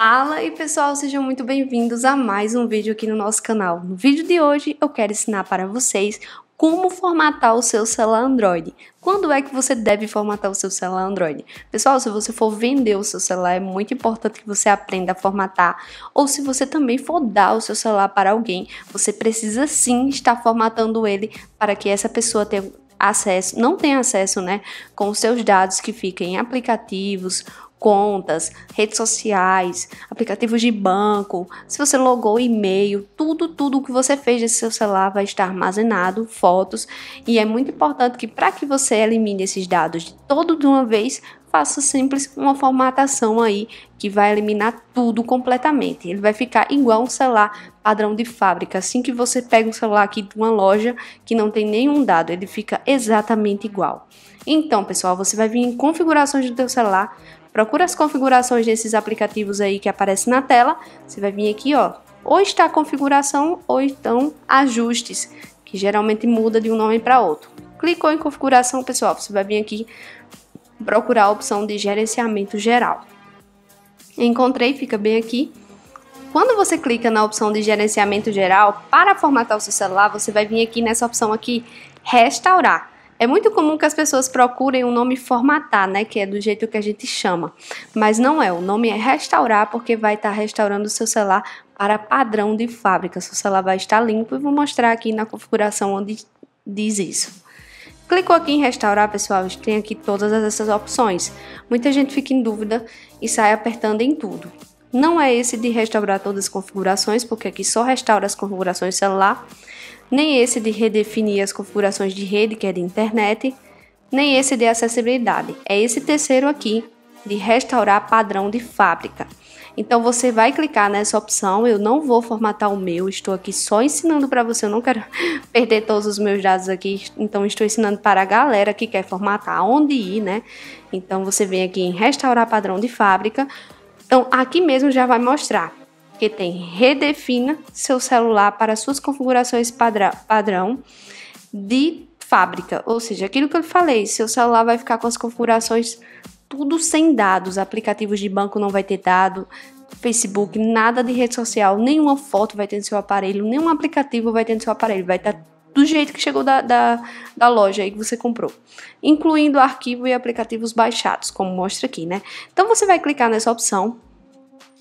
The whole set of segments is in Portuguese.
Fala e pessoal, sejam muito bem-vindos a mais um vídeo aqui no nosso canal. No vídeo de hoje eu quero ensinar para vocês como formatar o seu celular Android. Quando é que você deve formatar o seu celular Android? Pessoal, se você for vender o seu celular, é muito importante que você aprenda a formatar. Ou se você também for dar o seu celular para alguém, você precisa sim estar formatando ele para que essa pessoa tenha acesso, não tenha acesso, né, com os seus dados que fiquem em aplicativos contas, redes sociais, aplicativos de banco, se você logou e-mail, tudo, tudo que você fez desse seu celular vai estar armazenado, fotos, e é muito importante que para que você elimine esses dados de todo de uma vez, faça simples uma formatação aí que vai eliminar tudo completamente. Ele vai ficar igual um celular padrão de fábrica. Assim que você pega um celular aqui de uma loja que não tem nenhum dado, ele fica exatamente igual. Então, pessoal, você vai vir em configurações do seu celular, Procura as configurações desses aplicativos aí que aparecem na tela. Você vai vir aqui, ó. Ou está configuração ou então ajustes, que geralmente muda de um nome para outro. Clicou em configuração, pessoal, você vai vir aqui procurar a opção de gerenciamento geral. Encontrei, fica bem aqui. Quando você clica na opção de gerenciamento geral, para formatar o seu celular, você vai vir aqui nessa opção aqui, restaurar. É muito comum que as pessoas procurem um nome formatar, né, que é do jeito que a gente chama, mas não é. O nome é restaurar porque vai estar tá restaurando o seu celular para padrão de fábrica. Seu celular vai estar limpo e vou mostrar aqui na configuração onde diz isso. Clicou aqui em restaurar, pessoal, tem aqui todas essas opções. Muita gente fica em dúvida e sai apertando em tudo. Não é esse de restaurar todas as configurações, porque aqui só restaura as configurações celular nem esse de redefinir as configurações de rede, que é de internet, nem esse de acessibilidade. É esse terceiro aqui, de restaurar padrão de fábrica. Então você vai clicar nessa opção, eu não vou formatar o meu, estou aqui só ensinando para você, eu não quero perder todos os meus dados aqui, então estou ensinando para a galera que quer formatar onde ir, né? Então você vem aqui em restaurar padrão de fábrica. Então aqui mesmo já vai mostrar que tem redefina seu celular para suas configurações padrão de fábrica, ou seja, aquilo que eu falei, seu celular vai ficar com as configurações tudo sem dados, aplicativos de banco não vai ter dado, Facebook, nada de rede social, nenhuma foto vai ter no seu aparelho, nenhum aplicativo vai ter no seu aparelho, vai estar tá do jeito que chegou da, da, da loja aí que você comprou, incluindo arquivo e aplicativos baixados, como mostra aqui, né? Então você vai clicar nessa opção,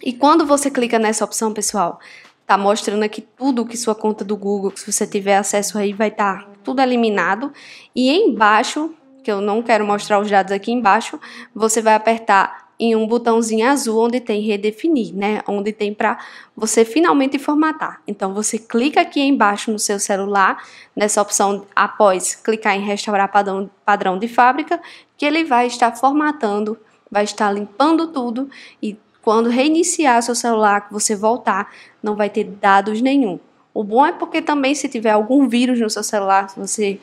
e quando você clica nessa opção, pessoal, tá mostrando aqui tudo que sua conta do Google, que se você tiver acesso aí, vai estar tá tudo eliminado. E embaixo, que eu não quero mostrar os dados aqui embaixo, você vai apertar em um botãozinho azul onde tem redefinir, né? Onde tem para você finalmente formatar. Então você clica aqui embaixo no seu celular, nessa opção após clicar em restaurar padrão, padrão de fábrica, que ele vai estar formatando, vai estar limpando tudo e quando reiniciar seu celular, que você voltar, não vai ter dados nenhum. O bom é porque também se tiver algum vírus no seu celular, se você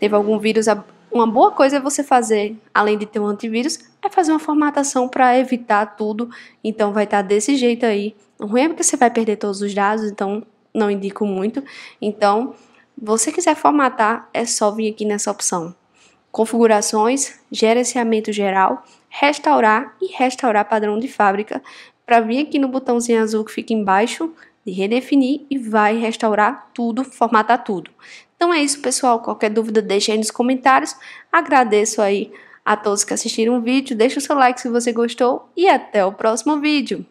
teve algum vírus, uma boa coisa é você fazer, além de ter um antivírus, é fazer uma formatação para evitar tudo. Então vai estar tá desse jeito aí. O ruim é porque você vai perder todos os dados, então não indico muito. Então, você quiser formatar, é só vir aqui nessa opção. Configurações, gerenciamento geral, restaurar e restaurar padrão de fábrica para vir aqui no botãozinho azul que fica embaixo de redefinir e vai restaurar tudo, formatar tudo. Então é isso, pessoal. Qualquer dúvida, deixe aí nos comentários. Agradeço aí a todos que assistiram o vídeo. Deixe o seu like se você gostou e até o próximo vídeo.